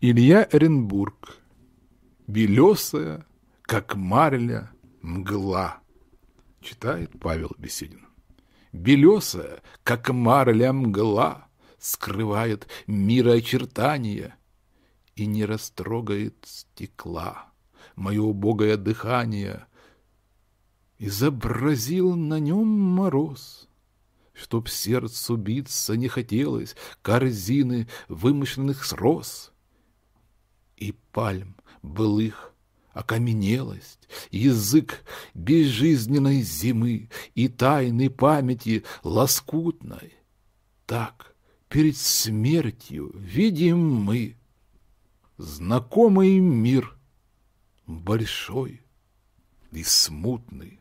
Илья Оренбург. Белесая, как марля, мгла. Читает Павел Беседин. Белесая, как марля мгла, Скрывает мира очертания И не растрогает стекла. Мое убогое дыхание Изобразил на нем мороз — Чтоб сердцу биться не хотелось, Корзины вымышленных срос и пальм, былых, окаменелость, язык безжизненной зимы и тайны памяти лоскутной. Так перед смертью видим мы знакомый мир, большой и смутный.